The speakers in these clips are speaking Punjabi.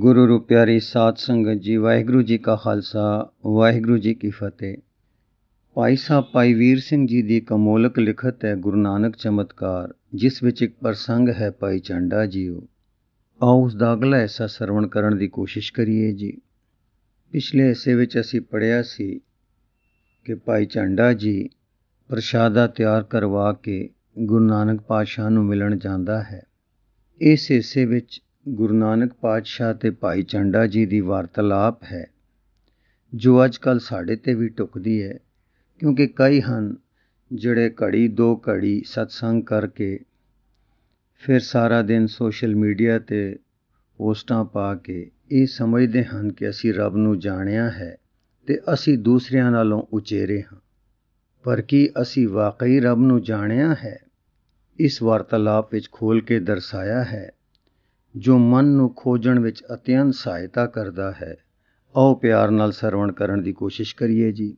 ਗੁਰੂ ਰੂਪਿਆਰੀ ਸਾਧ ਸੰਗਤ ਜੀ ਵਾਹਿਗੁਰੂ ਜੀ ਕਾ ਖਾਲਸਾ ਵਾਹਿਗੁਰੂ ਜੀ ਕੀ ਫਤਿਹ ਭਾਈ ਸਾਹਿਬ ਭਾਈ ਵੀਰ ਸਿੰਘ ਜੀ ਦੀ ਕਮੋਲਕ ਲਿਖਤ ਹੈ ਗੁਰੂ ਨਾਨਕ ਚਮਤਕਾਰ ਜਿਸ ਵਿੱਚ ਇੱਕ ਪ੍ਰਸੰਗ ਹੈ ਭਾਈ ਚੰਡਾ ਜੀ ਆਓ ਉਸ ਦਾ ਅਗਲਾ ਐਸਾ ਸਰਵਣ ਕਰਨ ਦੀ ਕੋਸ਼ਿਸ਼ ਕਰੀਏ ਜੀ ਪਿਛਲੇ ਹਿੱਸੇ ਵਿੱਚ ਅਸੀਂ ਪੜਿਆ ਸੀ ਕਿ ਭਾਈ ਚੰਡਾ ਜੀ ਪ੍ਰਸ਼ਾਦਾ ਤਿਆਰ ਕਰਵਾ ਕੇ ਗੁਰੂ ਨਾਨਕ ਪਾਤਸ਼ਾਹ ਨੂੰ ਮਿਲਣ ਜਾਂਦਾ ਹੈ ਇਸ ਹਿੱਸੇ ਵਿੱਚ ਗੁਰੂ ਨਾਨਕ ਪਾਤਸ਼ਾਹ ਤੇ ਭਾਈ ਚੰਡਾ ਜੀ ਦੀ ਵਾਰਤਾਲਾਪ ਹੈ ਜੋ ਅੱਜ ਕੱਲ ਸਾਡੇ ਤੇ ਵੀ ਟੁਕਦੀ ਹੈ ਕਿਉਂਕਿ ਕਈ ਹਨ ਜਿਹੜੇ ਘੜੀ ਦੋ ਘੜੀ ਸਤਸੰਗ ਕਰਕੇ ਫਿਰ ਸਾਰਾ ਦਿਨ ਸੋਸ਼ਲ ਮੀਡੀਆ ਤੇ ਪੋਸਟਾਂ ਪਾ ਕੇ ਇਹ ਸਮਝਦੇ ਹਨ ਕਿ ਅਸੀਂ ਰੱਬ ਨੂੰ ਜਾਣਿਆ ਹੈ ਤੇ ਅਸੀਂ ਦੂਸਰਿਆਂ ਨਾਲੋਂ ਉਚੇਰੇ ਹਾਂ ਪਰ ਕੀ ਅਸੀਂ ਵਾਕਈ ਰੱਬ ਨੂੰ ਜਾਣਿਆ ਹੈ ਇਸ ਵਾਰਤਾਲਾਪ ਵਿੱਚ ਖੋਲ ਕੇ ਦਰਸਾਇਆ ਹੈ ਜੋ ਮਨ ਨੂੰ ਖੋਜਣ ਵਿੱਚ ਅਤਿਅੰਤ ਸਹਾਇਤਾ ਕਰਦਾ ਹੈ ਆਓ ਪਿਆਰ ਨਾਲ ਸਰਵਣ ਕਰਨ ਦੀ ਕੋਸ਼ਿਸ਼ ਕਰੀਏ ਜੀ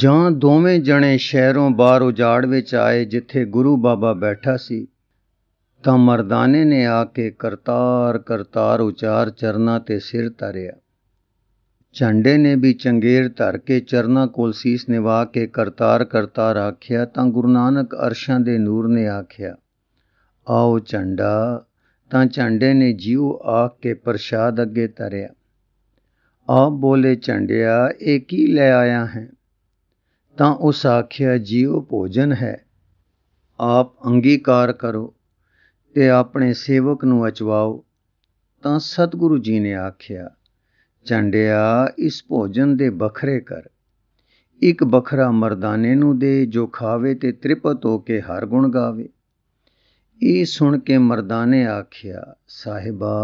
ਜਾਂ ਦੋਵੇਂ ਜਣੇ ਸ਼ਹਿਰੋਂ ਬਾਹਰ ਉਜਾੜ ਵਿੱਚ ਆਏ ਜਿੱਥੇ ਗੁਰੂ ਬਾਬਾ ਬੈਠਾ ਸੀ ਤਾਂ ਮਰਦਾਨੇ ਨੇ ਆ ਕੇ ਕਰਤਾਰ ਕਰਤਾਰ ਉਚਾਰ ਚਰਨਾ ਤੇ ਸਿਰ ਧਰਿਆ ਝੰਡੇ ਨੇ ਵੀ ਚੰਗੇਰ ਧਰ ਕੇ ਚਰਨਾ ਕੋਲ ਸੀਸ ਨਿਵਾ ਕੇ ਕਰਤਾਰ ਕਰਤਾਰ ਆਖਿਆ ਤਾਂ ਗੁਰੂ ਨਾਨਕ ਅਰਸ਼ਾਂ ਦੇ ਨੂਰ ਨੇ ਆਖਿਆ ਆਓ ਝੰਡਾ ਤਾਂ ਝਾਂਡੇ ਨੇ ਜੀਉ ਆਖ ਕੇ ਪ੍ਰਸ਼ਾਦ ਅੱਗੇ ਧਰਿਆ ਆਪ ਬੋਲੇ ਝੰਡਿਆ ਇਹ ਕੀ ਲੈ ਆਇਆ ਹੈ ਤਾਂ ਉਸ ਆਖਿਆ ਜੀਉ ਭੋਜਨ ਹੈ ਆਪ ਅੰਗੀਕਾਰ ਕਰੋ ਤੇ ਆਪਣੇ ਸੇਵਕ ਨੂੰ ਅਚਵਾਓ ਤਾਂ ਸਤਿਗੁਰੂ ਜੀ ਨੇ ਆਖਿਆ ਝੰਡਿਆ ਇਸ ਭੋਜਨ ਦੇ ਬਖਰੇ ਕਰ ਇੱਕ ਬਖਰਾ ਮਰਦਾਨੇ ਨੂੰ ਦੇ ਜੋ ਖਾਵੇ ਤੇ ਤ੍ਰਿਪਤ ਹੋ ਕੇ ਹਰ ਗੁਣ ਗਾਵੇ ਇਹ ਸੁਣ ਕੇ ਮਰਦਾਨੇ ਆਖਿਆ ਸਾਹਿਬਾ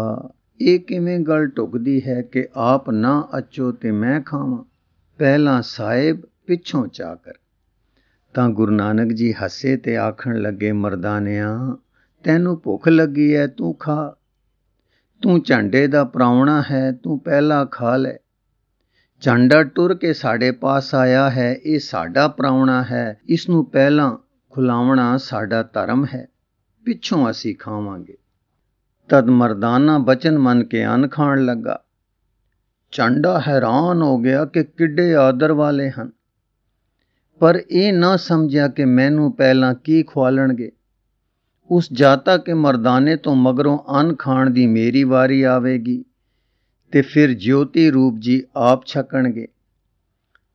ਇਹ ਕਿਵੇਂ ਗੱਲ ਟੁਕਦੀ ਹੈ ਕਿ ਆਪ ਨਾ ਅਚੋ ਤੇ ਮੈਂ ਖਾਵਾਂ ਪਹਿਲਾਂ ਸਾਹਿਬ ਪਿੱਛੋਂ ਚਾਕਰ ਤਾਂ ਗੁਰੂ ਨਾਨਕ ਜੀ ਹੱਸੇ ਤੇ ਆਖਣ ਲੱਗੇ ਮਰਦਾਨਿਆਂ ਤੈਨੂੰ ਭੁੱਖ ਲੱਗੀ ਐ ਤੂੰ ਖਾ ਤੂੰ ਝੰਡੇ ਦਾ ਪਰਾਉਣਾ ਹੈ ਤੂੰ ਪਹਿਲਾ ਖਾ ਲੈ ਝੰਡਾ ਟੁਰ ਕੇ ਸਾਡੇ ਪਾਸ ਆਇਆ ਹੈ ਇਹ ਸਾਡਾ ਪਰਾਉਣਾ ਹੈ ਇਸ ਨੂੰ ਪਹਿਲਾਂ ਖੁਲਾਉਣਾ ਸਾਡਾ ਧਰਮ ਹੈ ਪਿੱਛੋਂ ਅਸੀਂ ਖਾਵਾਂਗੇ ਤਦ ਮਰਦਾਨਾ ਬਚਨ ਮੰਨ ਕੇ ਅਨ ਖਾਣ ਲੱਗਾ ਚੰਡਾ ਹੈਰਾਨ ਹੋ ਗਿਆ ਕਿ ਕਿੱਡੇ ਆਦਰ ਵਾਲੇ ਹਨ ਪਰ ਇਹ ਨਾ ਸਮਝਿਆ ਕਿ ਮੈਨੂੰ ਪਹਿਲਾਂ ਕੀ ਖਵਾਲਣਗੇ ਉਸ ਜਾਤਾ ਕੇ ਮਰਦਾਨੇ ਤੋਂ ਮਗਰੋਂ ਅਨ ਖਾਣ ਦੀ ਮੇਰੀ ਵਾਰੀ ਆਵੇਗੀ ਤੇ ਫਿਰ ਜੋਤੀ ਰੂਪ ਜੀ ਆਪ ਛਕਣਗੇ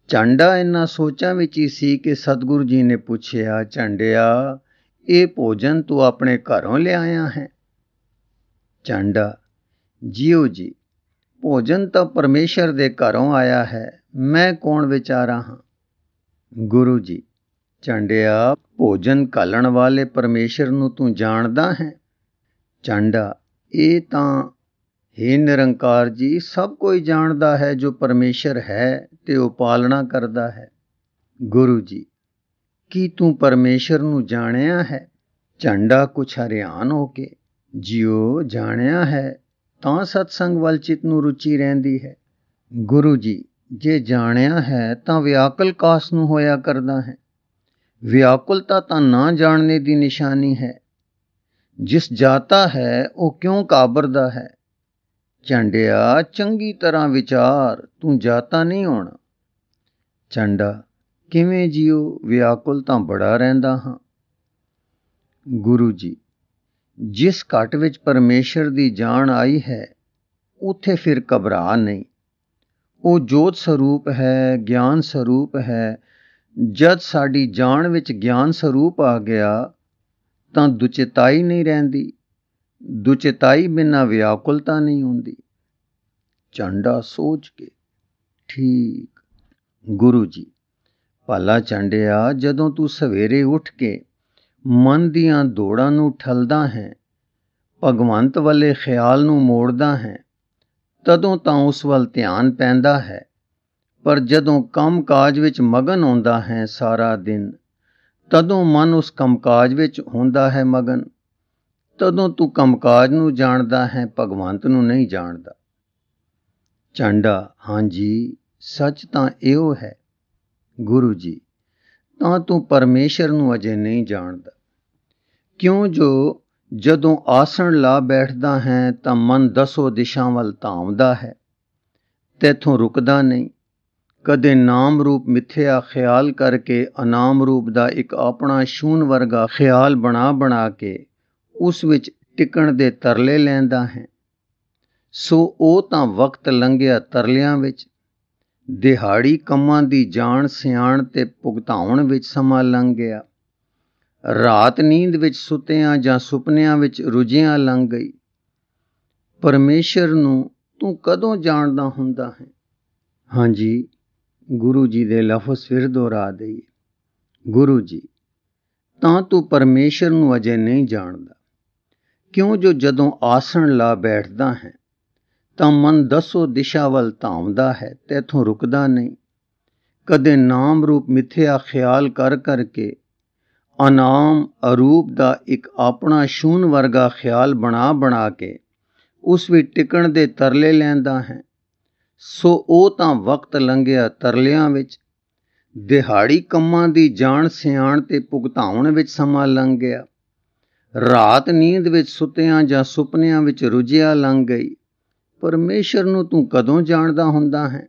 ਚੰਡਾ ਇਹਨਾਂ ਸੋਚਾਂ ਵਿੱਚ ਹੀ ਸੀ ਕਿ ਸਤਿਗੁਰੂ ਜੀ ਨੇ ਪੁੱਛਿਆ ਝੰਡਿਆ ਇਹ ਭੋਜਨ ਤੂੰ ਆਪਣੇ ਘਰੋਂ ਲਿਆਇਆ ਹੈ ਚੰਡਾ ਜੀਓ ਜੀ ਭੋਜਨ ਤਾਂ ਪਰਮੇਸ਼ਰ ਦੇ ਘਰੋਂ ਆਇਆ ਹੈ ਮੈਂ ਕੌਣ ਵਿਚਾਰਾ ਹਾਂ ਗੁਰੂ ਜੀ ਚੰਡਿਆ ਭੋਜਨ ਕਾਲਣ ਵਾਲੇ ਪਰਮੇਸ਼ਰ ਨੂੰ ਤੂੰ ਜਾਣਦਾ ਹੈ ਚੰਡਾ ਇਹ ਤਾਂ हे ਨਿਰੰਕਾਰ ਜੀ ਸਭ ਕੋਈ ਜਾਣਦਾ ਹੈ ਜੋ ਪਰਮੇਸ਼ਰ ਹੈ ਤੇ ਉਹ ਪਾਲਣਾ ਕਰਦਾ ਹੈ ਗੁਰੂ ਜੀ ਕੀ ਤੂੰ ਪਰਮੇਸ਼ਰ ਨੂੰ ਜਾਣਿਆ ਹੈ ਝੰਡਾ ਕੁਛ ਹਰਿਆਨ ਹੋ ਕੇ ਜਿਉ ਜਾਣਿਆ ਹੈ ਤਾਂ ਸਤਸੰਗ ਵੱਲ ਚਿਤ ਨੂੰ ਰੁਚੀ ਰਹਿੰਦੀ ਹੈ ਗੁਰੂ ਜੀ ਜੇ ਜਾਣਿਆ ਹੈ ਤਾਂ ਵਿਆਕਲ ਕਾਸ ਨੂੰ ਹੋਇਆ ਕਰਦਾ ਹੈ ਵਿਆਕਲਤਾ ਤਾਂ ਨਾ ਜਾਣਨੇ ਦੀ ਨਿਸ਼ਾਨੀ ਹੈ ਜਿਸ ਜਾਤਾ ਹੈ ਉਹ ਕਿਉਂ ਕਾਬਰਦਾ ਹੈ ਝੰਡਿਆ ਚੰਗੀ ਤਰ੍ਹਾਂ ਵਿਚਾਰ ਤੂੰ ਜਾਤਾ ਨਹੀਂ ਹੋਣਾ ਝੰਡਾ ਕਿਵੇਂ ਜੀਉ ਵਿਆਕੁਲ ਤਾਂ ਬੜਾ ਰਹਿੰਦਾ ਹਾਂ ਗੁਰੂ ਜੀ ਜਿਸ ਘਟ ਵਿੱਚ ਪਰਮੇਸ਼ਰ ਦੀ ਜਾਣ ਆਈ ਹੈ ਉਥੇ ਫਿਰ ਘਬਰਾ ਨਹੀਂ ਉਹ ਜੋਤ ਸਰੂਪ ਹੈ ਗਿਆਨ ਸਰੂਪ ਹੈ ਜਦ ਸਾਡੀ ਜਾਣ ਵਿੱਚ ਗਿਆਨ ਸਰੂਪ ਆ ਗਿਆ ਤਾਂ ਦੁਚਿਤਾਈ ਨਹੀਂ ਰਹਿੰਦੀ ਦੁਚਿਤਾਈ ਬਿਨਾ ਵਿਆਕੁਲਤਾ ਨਹੀਂ ਹੁੰਦੀ ਚੰਡਾ ਸੋਚ ਕੇ ਠੀਕ ਗੁਰੂ ਜੀ ਭਾਲਾ ਚੰਡਿਆ ਜਦੋਂ ਤੂੰ ਸਵੇਰੇ ਉੱਠ ਕੇ ਮਨ ਦੀਆਂ ਦੋੜਾਂ ਨੂੰ ਠਲਦਾ ਹੈ ਭਗਵੰਤ ਵੱਲੇ ਖਿਆਲ ਨੂੰ ਮੋੜਦਾ ਹੈ ਤਦੋਂ ਤਾਂ ਉਸ ਵੱਲ ਧਿਆਨ ਪੈਂਦਾ ਹੈ ਪਰ ਜਦੋਂ ਕੰਮਕਾਜ ਵਿੱਚ ਮਗਨ ਹੁੰਦਾ ਹੈ ਸਾਰਾ ਦਿਨ ਤਦੋਂ ਮਨ ਉਸ ਕੰਮਕਾਜ ਵਿੱਚ ਹੁੰਦਾ ਹੈ ਮਗਨ ਤਦੋਂ ਤੂੰ ਕੰਮਕਾਜ ਨੂੰ ਜਾਣਦਾ ਹੈ ਭਗਵੰਤ ਨੂੰ ਨਹੀਂ ਜਾਣਦਾ ਚੰਡਾ ਹਾਂਜੀ ਸੱਚ ਤਾਂ ਇਹੋ ਹੈ ਗੁਰੂ ਜੀ ਤਾਂ ਤੂੰ ਪਰਮੇਸ਼ਰ ਨੂੰ ਅਜੇ ਨਹੀਂ ਜਾਣਦਾ ਕਿਉਂ ਜੋ ਜਦੋਂ ਆਸਣ ਲਾ ਬੈਠਦਾ ਹੈ ਤਾਂ ਮਨ ਦਸੋ ਦਿਸ਼ਾ ਵੱਲ ਧਾਮਦਾ ਹੈ ਤੇਥੋਂ ਰੁਕਦਾ ਨਹੀਂ ਕਦੇ ਨਾਮ ਰੂਪ ਮਿੱਥਿਆ ਖਿਆਲ ਕਰਕੇ ਅਨਾਮ ਰੂਪ ਦਾ ਇੱਕ ਆਪਣਾ ਸ਼ੂਨ ਵਰਗਾ ਖਿਆਲ ਬਣਾ ਬਣਾ ਕੇ ਉਸ ਵਿੱਚ ਟਿਕਣ ਦੇ ਤਰਲੇ ਲੈਂਦਾ ਹੈ ਸੋ ਉਹ ਤਾਂ ਵਕਤ ਲੰਘਿਆ ਤਰਲਿਆਂ ਵਿੱਚ ਦਿਹਾੜੀ ਕੰਮਾਂ ਦੀ ਜਾਣ ਸਿਆਣ ਤੇ ਭੁਗਤਾਉਣ ਵਿੱਚ ਸਮਾਂ ਲੰਘ ਗਿਆ ਰਾਤ ਨੀਂਦ ਵਿੱਚ ਸੁੱਤਿਆਂ ਜਾਂ ਸੁਪਨਿਆਂ ਵਿੱਚ ਰੁਝਿਆਂ ਲੰਘ ਗਈ ਪਰਮੇਸ਼ਰ ਨੂੰ ਤੂੰ ਕਦੋਂ ਜਾਣਦਾ ਹੁੰਦਾ ਹੈ ਹਾਂਜੀ ਗੁਰੂ ਜੀ ਦੇ ਲਫ਼ਜ਼ ਫਿਰ ਦੁਹਰਾ ਦਈ ਗੁਰੂ ਜੀ ਤਾਂ ਤੂੰ ਪਰਮੇਸ਼ਰ ਨੂੰ ਅਜੇ ਨਹੀਂ ਜਾਣਦਾ ਕਿਉਂ ਜੋ ਜਦੋਂ ਆਸਣ ਲਾ ਬੈਠਦਾ ਹੈ ਤਾਂ ਮਨ ਦਸੋ ਦਿਸ਼ਾ ਵੱਲ ਧਾਉਂਦਾ ਹੈ ਤੇਥੋਂ ਰੁਕਦਾ ਨਹੀਂ ਕਦੇ ਨਾਮ ਰੂਪ ਮਿੱਥਿਆ ਖਿਆਲ ਕਰ ਕਰਕੇ ਅਨਾਮ ਅਰੂਪ ਦਾ ਇੱਕ ਆਪਣਾ ਸ਼ੂਨ ਵਰਗਾ ਖਿਆਲ ਬਣਾ ਬਣਾ ਕੇ ਉਸ ਵਿੱਚ ਟਿਕਣ ਦੇ ਤਰਲੇ ਲੈਂਦਾ ਹੈ ਸੋ ਉਹ ਤਾਂ ਵਕਤ ਲੰਘਿਆ ਤਰਲਿਆਂ ਵਿੱਚ ਦਿਹਾੜੀ ਕੰਮਾਂ ਦੀ ਜਾਣ ਸਿਆਣ ਤੇ ਭੁਗਤਾਉਣ ਵਿੱਚ ਸਮਾਂ ਲੰਘ ਗਿਆ ਰਾਤ ਨੀਂਦ ਵਿੱਚ ਸੁੱਤਿਆਂ ਜਾਂ ਸੁਪਨਿਆਂ ਵਿੱਚ ਰੁਝਿਆ ਲੰਘ ਗਈ ਪਰਮੇਸ਼ਰ ਨੂੰ ਤੂੰ ਕਦੋਂ ਜਾਣਦਾ ਹੁੰਦਾ ਹੈ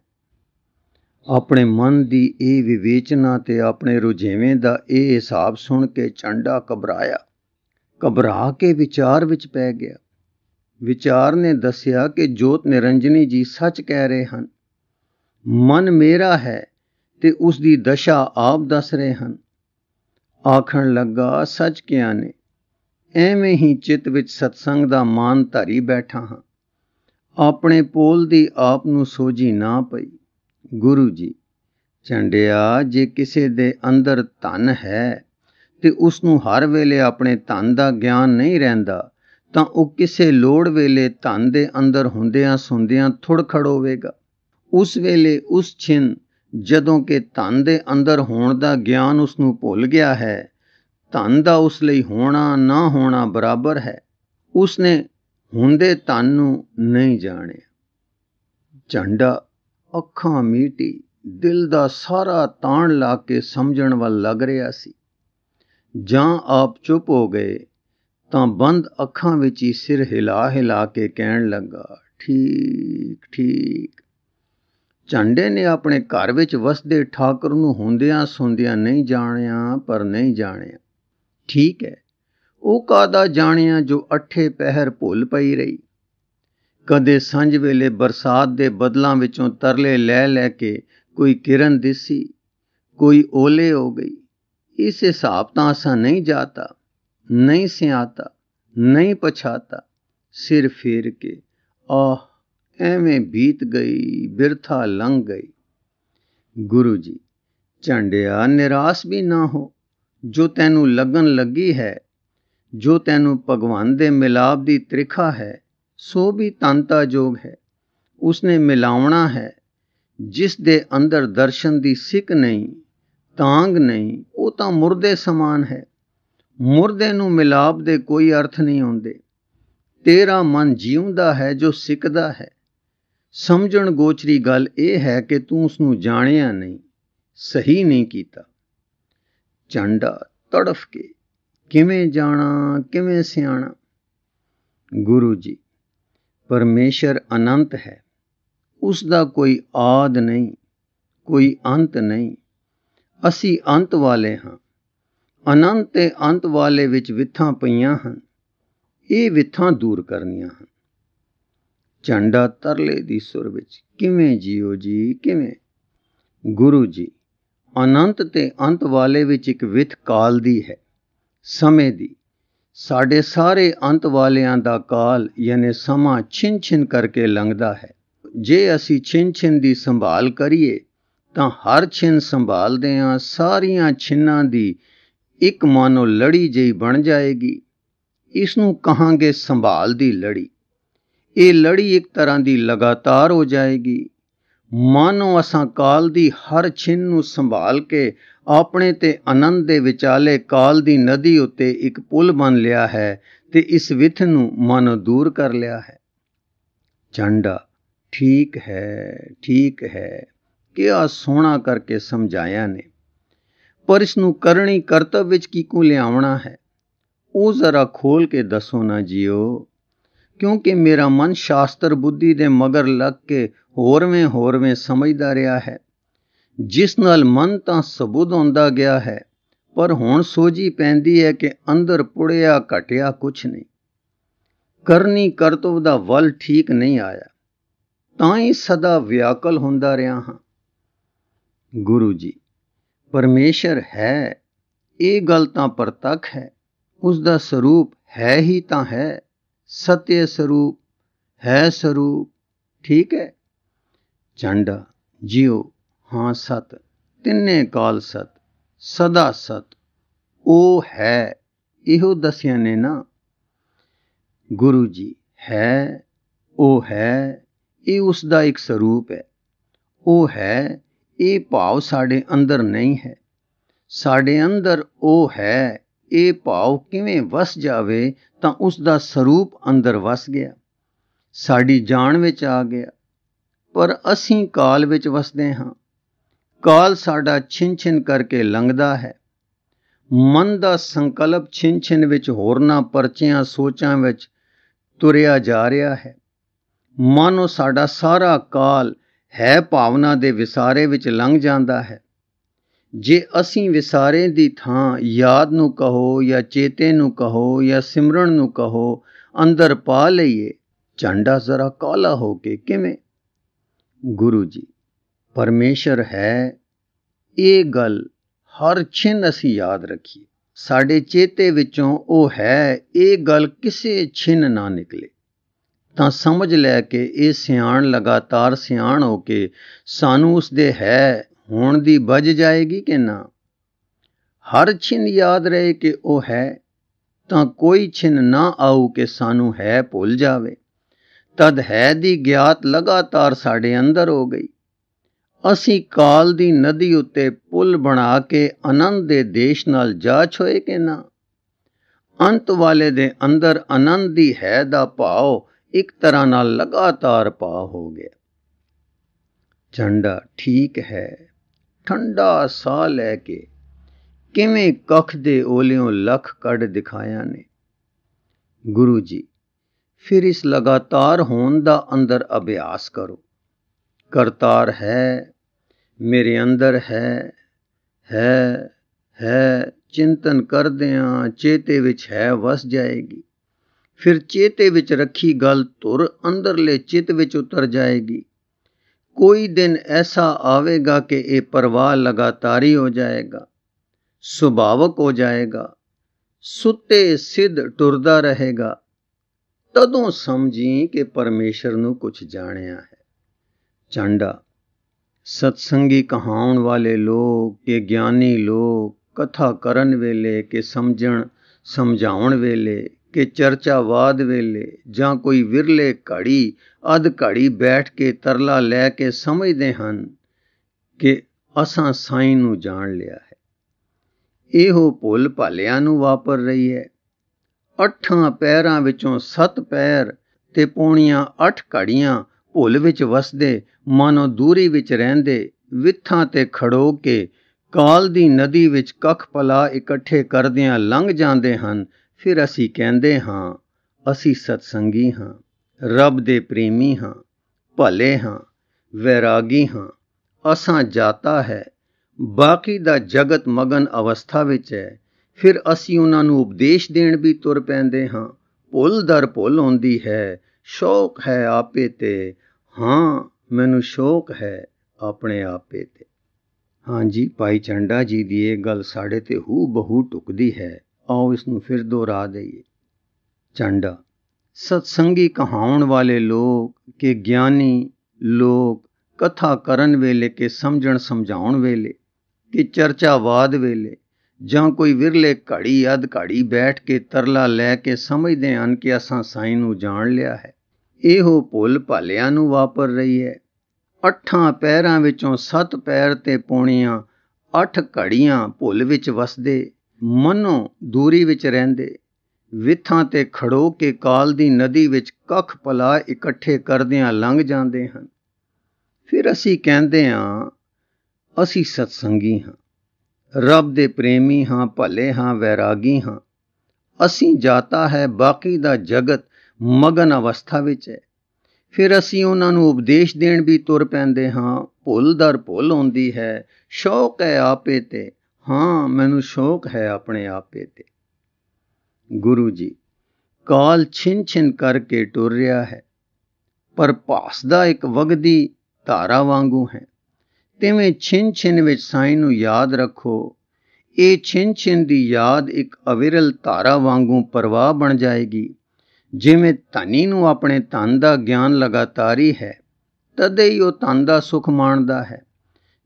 ਆਪਣੇ ਮਨ ਦੀ ਇਹ ਵਿਵੇਚਨਾ ਤੇ ਆਪਣੇ ਰੁਝੇਵੇਂ ਦਾ ਇਹ ਹਿਸਾਬ ਸੁਣ ਕੇ ਚੰਡਾ ਕਬਰਾਇਆ ਕਬਰਾ ਕੇ ਵਿਚਾਰ ਵਿੱਚ ਪੈ ਗਿਆ ਵਿਚਾਰ ਨੇ ਦੱਸਿਆ ਕਿ ਜੋਤ ਨਿਰੰਜਨੀ ਜੀ ਸੱਚ ਕਹਿ ਰਹੇ ਹਨ ਮਨ ਮੇਰਾ ਹੈ ਤੇ ਉਸ ਦੀ ਦਸ਼ਾ ਆਪ ਦੱਸ ਰਹੇ ਹਨ ਆਖਣ ਲੱਗਾ ਸੱਚ ਕਿਆ ਨੇ ਐਵੇਂ ਹੀ ਚਿੱਤ ਵਿੱਚ ਸਤਸੰਗ ਦਾ ਮਾਨ ਧਾਰੀ ਬੈਠਾ ਹਾਂ ਆਪਣੇ ਪੋਲ ਦੀ ਆਪ ਨੂੰ ਸੋਝੀ ਨਾ ਪਈ ਗੁਰੂ ਜੀ ਚੰਡਿਆ ਜੇ ਕਿਸੇ ਦੇ ਅੰਦਰ ਧਨ ਹੈ ਤੇ ਉਸ ਨੂੰ ਹਰ ਵੇਲੇ ਆਪਣੇ ਧਨ ਦਾ ਗਿਆਨ ਨਹੀਂ ਰਹਿੰਦਾ ਤਾਂ ਉਹ ਕਿਸੇ ਲੋੜ ਵੇਲੇ ਧਨ ਦੇ ਅੰਦਰ ਹੁੰਦਿਆਂ ਸੁੰਦਿਆਂ ਥੁੜਖੜ ਹੋਵੇਗਾ ਉਸ ਵੇਲੇ ਉਸ ਛਿਨ ਜਦੋਂ ਕਿ ਧਨ ਦੇ ਅੰਦਰ ਹੋਣ ਦਾ ਗਿਆਨ ਉਸ ਨੂੰ ਭੁੱਲ ਗਿਆ ਹੈ ਧਨ ਦਾ ਉਸ ਲਈ ਹੋਣਾ ਨਾ ਹੋਣਾ ਬਰਾਬਰ ਹੈ ਉਸ ਨੇ ਹੁੰਦੇ ਤਨ ਨੂੰ ਨਹੀਂ ਜਾਣਿਆ ਝੰਡਾ ਅੱਖਾਂ ਮੀਟੀ ਦਿਲ ਦਾ ਸਾਰਾ ਤਾਣ ਲਾ ਕੇ ਸਮਝਣ ਵੱਲ ਲੱਗ ਰਿਹਾ ਸੀ ਜਾਂ ਆਪ ਚੁੱਪ ਹੋ ਗਏ ਤਾਂ ਬੰਦ ਅੱਖਾਂ ਵਿੱਚ ਹੀ ਸਿਰ ਹਿਲਾ ਹਿਲਾ ਕੇ ਕਹਿਣ ਲੱਗਾ ਠੀਕ ਠੀਕ ਝੰਡੇ ਨੇ ਆਪਣੇ ਘਰ ਵਿੱਚ ਵਸਦੇ ਠਾਕੁਰ ਨੂੰ ਹੁੰਦਿਆਂ ਸੁੰਦਿਆਂ ਨਹੀਂ ਜਾਣਿਆ ਪਰ ਨਹੀਂ ਜਾਣਿਆ ਠੀਕ ਹੈ ਉਹ ਕਾਦਾ ਜਾਣਿਆ ਜੋ ਅਠੇ ਪਹਿਰ ਭੁੱਲ ਪਈ ਰਹੀ ਕਦੇ ਸਾਂਝ ਵੇਲੇ ਬਰਸਾਤ ਦੇ ਬਦਲਾਂ ਵਿੱਚੋਂ ਤਰਲੇ ਲੈ ਲੈ ਕੇ ਕੋਈ ਕਿਰਨ ਦਿਸੀ ਕੋਈ ਓਲੇ ਹੋ ਗਈ ਇਸ ਹਿਸਾਬ ਤਾਂ ਅਸਾਂ ਨਹੀਂ ਜਾਤਾ ਨਹੀਂ ਸਿਆਤਾ ਨਹੀਂ ਪਛਾਤਾ ਸਿਰ ਫੇਰ ਕੇ ਆਹ ਐਵੇਂ ਬੀਤ ਗਈ ਬਿਰਥਾ ਲੰਘ ਗਈ ਗੁਰੂ ਜੀ ਝੰਡਿਆ ਨਿਰਾਸ਼ ਵੀ ਨਾ ਹੋ ਜੋ ਤੈਨੂੰ ਲੱਗਣ ਲੱਗੀ ਹੈ ਜੋ ਤੈਨੂੰ ਭਗਵਾਨ ਦੇ ਮਿਲਾਪ ਦੀ ਤ੍ਰਿਖਾ ਹੈ ਸੋ ਵੀ ਤੰਤਾ ਜੋਗ ਹੈ ਉਸਨੇ ਮਿਲਾਉਣਾ ਹੈ ਜਿਸ ਦੇ ਅੰਦਰ ਦਰਸ਼ਨ ਦੀ ਸਿੱਕ ਨਹੀਂ ਤਾਂਗ ਨਹੀਂ ਉਹ ਤਾਂ ਮੁਰਦੇ ਸਮਾਨ ਹੈ ਮੁਰਦੇ ਨੂੰ ਮਿਲਾਪ ਦੇ ਕੋਈ ਅਰਥ ਨਹੀਂ ਹੁੰਦੇ ਤੇਰਾ ਮਨ ਜੀਉਂਦਾ ਹੈ ਜੋ ਸਿੱਕਦਾ ਹੈ ਸਮਝਣ ਗੋਚਰੀ ਗੱਲ ਇਹ ਹੈ ਕਿ ਤੂੰ ਉਸ ਨੂੰ ਜਾਣਿਆ ਨਹੀਂ ਸਹੀ ਨਹੀਂ ਕੀਤਾ ਚੰਡਾ ਤੜਫ ਕੇ ਕਿਵੇਂ ਜਾਣਾ ਕਿਵੇਂ ਸਿਆਣਾ ਗੁਰੂ ਜੀ ਪਰਮੇਸ਼ਰ ਅਨੰਤ ਹੈ ਉਸ ਦਾ ਕੋਈ ਆਦ ਨਹੀਂ ਕੋਈ ਅੰਤ ਨਹੀਂ ਅਸੀਂ ਅੰਤ ਵਾਲੇ ਹਾਂ ਅਨੰਤ ਤੇ ਅੰਤ ਵਾਲੇ ਵਿੱਚ ਵਿਥਾਂ ਪਈਆਂ ਹਨ ਇਹ ਵਿਥਾਂ ਦੂਰ ਕਰਨੀਆਂ ਹਨ ਝੰਡਾ ਤਰਲੇ ਦੀ ਸੁਰ ਵਿੱਚ ਕਿਵੇਂ ਜੀਓ ਜੀ ਕਿਵੇਂ ਗੁਰੂ ਜੀ ਅਨੰਤ ਤੇ ਅੰਤ ਵਾਲੇ ਵਿੱਚ ਇੱਕ ਵਿਥ ਕਾਲ ਦੀ ਹੈ ਸਮੇਂ ਦੀ ਸਾਡੇ ਸਾਰੇ ਅੰਤ ਵਾਲਿਆਂ ਦਾ ਕਾਲ ਯਾਨੀ ਸਮਾਂ ਛਿੰਛਿੰ ਕਰਕੇ ਲੰਘਦਾ ਹੈ ਜੇ ਅਸੀਂ ਛਿੰਛਿੰ ਦੀ ਸੰਭਾਲ ਕਰੀਏ ਤਾਂ ਹਰ ਛਿੰ ਸੰਭਾਲਦੇ ਆ ਸਾਰੀਆਂ ਛਿੰਨਾਂ ਦੀ ਇੱਕ ਮਾਨੋ ਲੜੀ ਜਈ ਬਣ ਜਾਏਗੀ ਇਸ ਨੂੰ ਕਹਾਂਗੇ ਸੰਭਾਲ ਦੀ ਲੜੀ ਇਹ ਲੜੀ ਇੱਕ ਤਰ੍ਹਾਂ ਦੀ ਲਗਾਤਾਰ ਹੋ ਜਾਏਗੀ ਮਾਨੋ ਅਸਾਂ ਕਾਲ ਦੀ ਹਰ ਛਿੰ ਨੂੰ ਸੰਭਾਲ ਕੇ ਆਪਣੇ ਤੇ ਆਨੰਦ ਦੇ ਵਿਚਾਲੇ ਕਾਲ ਦੀ ਨਦੀ ਉੱਤੇ ਇੱਕ ਪੁਲ ਬਣ ਲਿਆ ਹੈ ਤੇ ਇਸ ਵਿਥ ਨੂੰ ਮਨ ਦੂਰ ਕਰ ਲਿਆ ਹੈ ਚੰਡਾ ਠੀਕ ਹੈ ਠੀਕ ਹੈ ਕਿਆ ਸੋਹਣਾ ਕਰਕੇ ਸਮਝਾਇਆ ਨੇ ਪਰ ਇਸ ਨੂੰ ਕਰਨੀ ਕਰਤਵ ਵਿੱਚ ਕੀ ਕੋ ਲਿਆਉਣਾ ਹੈ ਉਹ ਜ਼ਰਾ ਖੋਲ ਕੇ ਦੱਸੋ ਨਾ ਜੀਓ ਕਿਉਂਕਿ ਮੇਰਾ ਮਨ ਸ਼ਾਸਤਰ ਬੁੱਧੀ ਦੇ ਮਗਰ ਲੱਗ ਕੇ ਹੋਰਵੇਂ ਹੋਰਵੇਂ ਸਮਝਦਾ ਰਿਹਾ ਹੈ ਜਿਸ ਨਾਲ ਮਨ ਤਾਂ ਸਬੂਦ ਹੁੰਦਾ ਗਿਆ ਹੈ ਪਰ ਹੁਣ ਸੋਝੀ ਪੈਂਦੀ ਹੈ ਕਿ ਅੰਦਰ ਪੁੜਿਆ ਘਟਿਆ ਕੁਛ ਨਹੀਂ ਕਰਨੀ ਕਰਤਵ ਦਾ ਵੱਲ ਠੀਕ ਨਹੀਂ ਆਇਆ ਤਾਂ ਹੀ ਸਦਾ ਵਿਆਕਲ ਹੁੰਦਾ ਰਿਹਾ ਹਾਂ ਗੁਰੂ ਜੀ ਪਰਮੇਸ਼ਰ ਹੈ ਇਹ ਗੱਲ ਤਾਂ ਪ੍ਰਤੱਖ ਹੈ ਉਸ ਦਾ ਸਰੂਪ ਹੈ ਹੀ ਤਾਂ ਹੈ ਸਤਿ ਸਰੂਪ ਹੈ ਸਰੂਪ ਠੀਕ ਹੈ ਚੰਡਾ ਜਿਉ ਹਾਂ ਸਤ ਤਿੰਨੇ ਕਾਲ ਸਤ ਸਦਾ ਸਤ ਉਹ ਹੈ ਇਹੋ ਦੱਸਿਆ ਨੇ ਨਾ ਗੁਰੂ ਜੀ ਹੈ ਉਹ ਹੈ ਇਹ ਉਸ ਦਾ ਇੱਕ ਸਰੂਪ ਹੈ ਉਹ ਹੈ ਇਹ ਭਾਵ ਸਾਡੇ ਅੰਦਰ ਨਹੀਂ ਹੈ ਸਾਡੇ ਅੰਦਰ ਉਹ ਹੈ ਇਹ ਭਾਵ ਕਿਵੇਂ ਵਸ ਜਾਵੇ ਤਾਂ ਉਸ ਦਾ ਸਰੂਪ ਅੰਦਰ ਵਸ ਗਿਆ ਸਾਡੀ ਜਾਣ ਵਿੱਚ ਆ ਗਿਆ ਪਰ ਅਸੀਂ ਕਾਲ ਵਿੱਚ ਵਸਦੇ ਹਾਂ ਕਾਲ ਸਾਡਾ ਛਿਨ ਕਰਕੇ ਲੰਘਦਾ ਹੈ ਮਨ ਦਾ ਸੰਕਲਪ ਛਿਨ ਵਿੱਚ ਵਿੱਚ ਹੋਰਨਾ ਪਰਚਿਆਂ ਸੋਚਾਂ ਵਿੱਚ ਤੁਰਿਆ ਜਾ ਰਿਹਾ ਹੈ ਮਨ ਉਹ ਸਾਡਾ ਸਾਰਾ ਕਾਲ ਹੈ ਭਾਵਨਾ ਦੇ ਵਿਸਾਰੇ ਵਿੱਚ ਲੰਘ ਜਾਂਦਾ ਹੈ ਜੇ ਅਸੀਂ ਵਿਸਾਰੇ ਦੀ ਥਾਂ ਯਾਦ ਨੂੰ ਕਹੋ ਜਾਂ ਚੇਤੇ ਨੂੰ ਕਹੋ ਜਾਂ ਸਿਮਰਨ ਨੂੰ ਕਹੋ ਅੰਦਰ ਪਾ ਲਈਏ ਝੰਡਾ ਜ਼ਰਾ ਕਾਲਾ ਹੋ ਕੇ ਕਿਵੇਂ ਗੁਰੂ ਜੀ ਪਰਮੇਸ਼ਰ ਹੈ ਇਹ ਗੱਲ ਹਰ ਛਿਨ ਅਸੀਂ ਯਾਦ ਰੱਖੀ ਸਾਡੇ ਚੇਤੇ ਵਿੱਚੋਂ ਉਹ ਹੈ ਇਹ ਗੱਲ ਕਿਸੇ ਛਿਨ ਨਾ ਨਿਕਲੇ ਤਾਂ ਸਮਝ ਲੈ ਕੇ ਇਹ ਸਿਆਣ ਲਗਾਤਾਰ ਸਿਆਣ ਹੋ ਕੇ ਸਾਨੂੰ ਉਸ ਦੇ ਹੈ ਹੋਣ ਦੀ ਬਜ ਜਾਏਗੀ ਕਿ ਨਾ ਹਰ ਛਿਨ ਯਾਦ ਰਹੇ ਕਿ ਉਹ ਹੈ ਤਾਂ ਕੋਈ ਛਿਨ ਨਾ ਆਉ ਕਿ ਸਾਨੂੰ ਹੈ ਭੁੱਲ ਜਾਵੇ ਤਦ ਹੈ ਦੀ ਗਿਆਤ ਲਗਾਤਾਰ ਸਾਡੇ ਅੰਦਰ ਹੋ ਗਈ ਅਸੀਂ ਕਾਲ ਦੀ ਨਦੀ ਉੱਤੇ ਪੁਲ ਬਣਾ ਕੇ ਆਨੰਦ ਦੇ ਦੇਸ਼ ਨਾਲ ਜਾ ਛੋਏ ਕਿ ਨਾ ਅੰਤ ਵਾਲੇ ਦੇ ਅੰਦਰ ਆਨੰਦ ਦੀ ਹੈ ਦਾ ਭਾਉ ਇੱਕ ਤਰ੍ਹਾਂ ਨਾਲ ਲਗਾਤਾਰ ਪਾ ਹੋ ਗਿਆ ਝੰਡਾ ਠੀਕ ਹੈ ਠੰਡਾ ਸਾਹ ਲੈ ਕੇ ਕਿਵੇਂ ਕੱਖ ਦੇ ਓਲਿਓਂ ਲੱਖ ਕੱਢ ਦਿਖਾਇਆ ਨੇ ਗੁਰੂ ਜੀ ਫਿਰ ਇਸ ਲਗਾਤਾਰ ਹੋਣ ਦਾ ਅੰਦਰ ਅਭਿਆਸ ਕਰੋ ਕਰਤਾਰ ਹੈ ਮੇਰੇ ਅੰਦਰ ਹੈ ਹੈ ਹੈ ਚਿੰਤਨ ਕਰਦਿਆਂ ਚੇਤੇ ਵਿੱਚ ਹੈ ਵਸ ਜਾਏਗੀ ਫਿਰ ਚੇਤੇ ਵਿੱਚ ਰੱਖੀ ਗੱਲ ਤੁਰ ਅੰਦਰਲੇ ਚਿੱਤ ਵਿੱਚ ਉਤਰ ਜਾਏਗੀ ਕੋਈ ਦਿਨ ਐਸਾ ਆਵੇਗਾ ਕਿ ਇਹ ਪਰਵਾਹ ਲਗਾਤਾਰੀ ਹੋ ਜਾਏਗਾ ਸੁਭਾਵਕ ਹੋ ਜਾਏਗਾ ਸੁੱਤੇ ਸਿੱਧ ਟੁਰਦਾ ਰਹੇਗਾ ਤਦੋਂ ਸਮਝੀ ਕਿ ਪਰਮੇਸ਼ਰ ਨੂੰ ਕੁਝ ਜਾਣਿਆ ਹੈ ਚੰਡਾ ਸਤਸੰਗੀ ਕਹਾਉਣ ਵਾਲੇ ਲੋਕ ਕੇ ਗਿਆਨੀ ਲੋਕ ਕਥਾ ਕਰਨ ਵੇਲੇ ਕੇ ਸਮਝਣ ਸਮਝਾਉਣ ਵੇਲੇ ਕਿ ਚਰਚਾਵਾਦ ਵੇਲੇ ਜਾਂ ਕੋਈ ਵਿਰਲੇ ਘੜੀ ਅਧ ਘੜੀ ਬੈਠ ਕੇ ਤਰਲਾ ਲੈ ਕੇ ਸਮਝਦੇ ਹਨ ਕਿ ਅਸਾਂ ਸਾਈਂ ਨੂੰ ਜਾਣ ਲਿਆ ਹੈ ਇਹੋ ਭੁੱਲ ਭਾਲਿਆਂ ਨੂੰ ਵਾਪਰ ਰਹੀ ਹੈ ਅੱਠਾਂ ਪੈਰਾਂ ਵਿੱਚੋਂ ਸੱਤ ਪੈਰ ਤੇ ਪੌਣੀਆਂ ਅੱਠ ਘੜੀਆਂ ਭੁੱਲ ਵਿੱਚ ਵਸਦੇ ਮਨੋਂ ਦੂਰੀ ਵਿੱਚ ਰਹਿੰਦੇ ਵਿਥਾਂ ਤੇ ਖੜੋ ਕੇ ਕਾਲ ਦੀ ਨਦੀ ਵਿੱਚ ਕੱਖ ਪਲਾ ਇਕੱਠੇ ਕਰਦਿਆਂ ਲੰਘ ਜਾਂਦੇ ਹਨ ਫਿਰ ਅਸੀਂ ਕਹਿੰਦੇ ਹਾਂ ਅਸੀਂ ਸਤਸੰਗੀ ਹਾਂ ਰੱਬ ਦੇ ਪ੍ਰੇਮੀ ਹਾਂ ਭਲੇ ਹਾਂ ਵੈਰਾਗੀ ਹਾਂ ਅਸਾਂ ਜਾਤਾ ਹੈ ਬਾਕੀ ਦਾ ਜਗਤ ਮਗਨ ਅਵਸਥਾ ਵਿੱਚ ਹੈ ਫਿਰ ਅਸੀਂ ਉਹਨਾਂ ਨੂੰ ਉਪਦੇਸ਼ ਦੇਣ ਵੀ ਤੁਰ ਪੈਂਦੇ ਹਾਂ ਭੁੱਲ ਦਰ ਭੁੱਲ ਹੁੰਦੀ ਹੈ ਸ਼ੌਕ ਹੈ ਆਪੇ ਤੇ ਹਾਂ ਮੈਨੂੰ ਸ਼ੌਕ ਹੈ ਆਪਣੇ ਆਪੇ ਤੇ ਹਾਂਜੀ ਭਾਈ ਚੰਡਾ ਜੀ ਦੀ ਇਹ ਗੱਲ ਸਾਡੇ ਤੇ ਹੂ ਬਹੂ ਟੁਕਦੀ ਹੈ ਆਓ ਇਸ ਨੂੰ ਫਿਰ ਦੁਹਰਾ ਦਈਏ ਚੰਡਾ ਸਤਸੰਗੀ ਕਹਾਉਣ ਵਾਲੇ ਲੋਕ ਕਿ ਗਿਆਨੀ ਲੋਕ ਕਥਾ ਕਰਨ ਵੇਲੇ ਕਿ ਸਮਝਣ ਸਮਝਾਉਣ ਵੇਲੇ ਕਿ ਚਰਚਾਵਾਦ ਵੇਲੇ ਜਾਂ ਕੋਈ ਵਿਰਲੇ ਘੜੀ ਅਧ ਘੜੀ ਬੈਠ ਕੇ ਤਰਲਾ ਲੈ ਕੇ ਸਮਝਦੇ ਹਨ ਕਿ ਅਸਾਂ ਸਾਈਂ ਨੂੰ ਜਾਣ ਲਿਆ ਹੈ ਇਹੋ ਭੁੱਲ ਭਾਲਿਆਂ ਨੂੰ ਵਾਪਰ ਰਹੀ ਹੈ ਅੱਠਾਂ ਪੈਰਾਂ ਵਿੱਚੋਂ ਸੱਤ ਪੈਰ ਤੇ ਪੋਣੀਆਂ ਅੱਠ ਘੜੀਆਂ ਭੁੱਲ ਵਿੱਚ ਵਸਦੇ ਮਨੋਂ ਦੂਰੀ ਵਿੱਚ ਰਹਿੰਦੇ ਵਿਥਾਂ ਤੇ ਖੜੋ ਕੇ ਕਾਲ ਦੀ ਨਦੀ ਵਿੱਚ ਕੱਖ ਪਲਾ ਇਕੱਠੇ ਕਰਦਿਆਂ ਲੰਘ ਜਾਂਦੇ ਹਨ ਫਿਰ ਅਸੀਂ ਕਹਿੰਦੇ ਹਾਂ ਅਸੀਂ ਸਤਸੰਗੀ ਹਾਂ ਰੱਬ ਦੇ ਪ੍ਰੇਮੀ ਹਾਂ ਭਲੇ ਹਾਂ ਵੈਰਾਗੀ ਹਾਂ ਅਸੀਂ ਜਾਤਾ ਹੈ ਬਾਕੀ ਦਾ ਜਗਤ ਮਗਨ ਅਵਸਥਾ ਵਿੱਚ ਹੈ ਫਿਰ ਅਸੀਂ ਉਹਨਾਂ ਨੂੰ ਉਪਦੇਸ਼ ਦੇਣ ਵੀ ਤੁਰ ਪੈਂਦੇ ਹਾਂ ਭੁੱਲ ਦਰ ਭੁੱਲ ਹੁੰਦੀ ਹੈ ਸ਼ੌਕ ਹੈ ਆਪੇ ਤੇ ਹਾਂ ਮੈਨੂੰ ਸ਼ੌਕ ਹੈ ਆਪਣੇ ਆਪੇ ਤੇ ਗੁਰੂ ਜੀ ਕਾਲ ਛਿੰ ਛਿੰ ਕਰਕੇ ਟੁਰ ਰਿਹਾ ਹੈ ਪਰ ਭਾਸ ਦਾ ਇੱਕ ਵਗਦੀ ਧਾਰਾ ਵਾਂਗੂ ਹੈ ਤਿਵੇਂ ਛਿੰ ਛਿੰ ਵਿੱਚ ਸਾਈਂ ਨੂੰ ਯਾਦ ਰੱਖੋ ਇਹ ਛਿੰ ਛਿੰ ਦੀ ਯਾਦ ਇੱਕ ਅਵਿਰਲ ਧਾਰਾ ਵਾਂਗੂ ਪ੍ਰਵਾਹ ਬਣ ਜਾਏਗੀ ਜਿਵੇਂ ਧਨੀ ਨੂੰ ਆਪਣੇ ਧਨ ਦਾ ਗਿਆਨ ਲਗਾਤਾਰੀ ਹੈ ਤਦੇ ਹੀ ਉਹ ਧਨ ਦਾ ਸੁਖ ਮਾਣਦਾ ਹੈ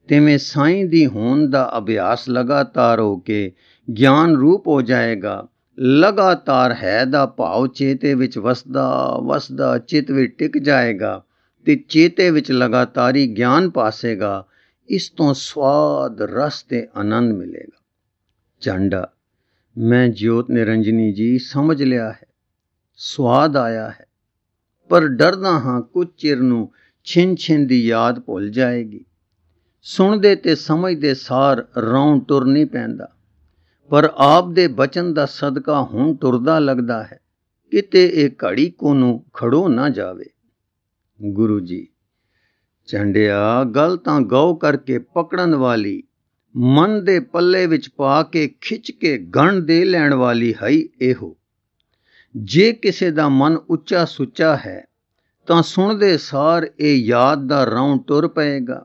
ਤਿਵੇਂ ਸਾਈਂ ਦੀ ਹੋਣ ਦਾ ਅਭਿਆਸ ਲਗਾਤਾਰ ਹੋ ਕੇ ਗਿਆਨ ਰੂਪ ਹੋ ਜਾਏਗਾ ਲਗਾਤਾਰ ਹੈ ਦਾ ਭਾਵ ਚੇਤੇ ਵਿੱਚ ਵਸਦਾ ਵਸਦਾ ਚਿਤ ਵਿੱਚ ਟਿਕ ਜਾਏਗਾ ਤੇ ਚੇਤੇ ਵਿੱਚ ਲਗਾਤਾਰੀ ਗਿਆਨ ਪਾਸੇਗਾ ਇਸ ਤੋਂ ਸਵਾਦ ਰਸ ਤੇ ਆਨੰਦ ਮਿਲੇਗਾ ਝੰਡਾ ਮੈਂ ਜੋਤ ਨਿਰੰਜਨੀ ਜੀ ਸਮਝ ਲਿਆ ਹੈ ਸਵਾਦ ਆਇਆ ਹੈ ਪਰ ਡਰਦਾ ਹਾਂ ਕੁਝ ਚਿਰ ਨੂੰ ਛਿੰ ਛਿੰ ਦੀ ਯਾਦ ਭੁੱਲ ਜਾਏਗੀ ਸੁਣਦੇ ਤੇ ਸਮਝਦੇ ਸਾਰ ਰੌਣ ਟੁਰ ਨਹੀਂ ਪੈਂਦਾ ਪਰ ਆਪ ਦੇ ਬਚਨ ਦਾ ਸਦਕਾ ਹੁਣ ਟੁਰਦਾ ਲੱਗਦਾ ਹੈ ਕਿਤੇ ਇਹ ਘੜੀ ਕੋ ਨੂੰ ਖੜੋ ਨਾ ਜਾਵੇ ਗੁਰੂ ਜੀ ਚੰਡਿਆ ਗਲ ਤਾਂ ਗਉ ਕਰਕੇ ਪਕੜਨ ਵਾਲੀ ਮਨ ਦੇ ਪੱਲੇ ਵਿੱਚ ਪਾ ਕੇ ਖਿੱਚ ਕੇ ਗਣ ਦੇ ਲੈਣ ਵਾਲੀ ਹੈ ਇਹੋ ਜੇ ਕਿਸੇ ਦਾ ਮਨ ਉੱਚਾ ਸੁੱਚਾ ਹੈ ਤਾਂ ਸੁਣਦੇ ਸਾਰ ਇਹ ਯਾਦ ਦਾ ਰੌਂ ਟੁਰ ਪਏਗਾ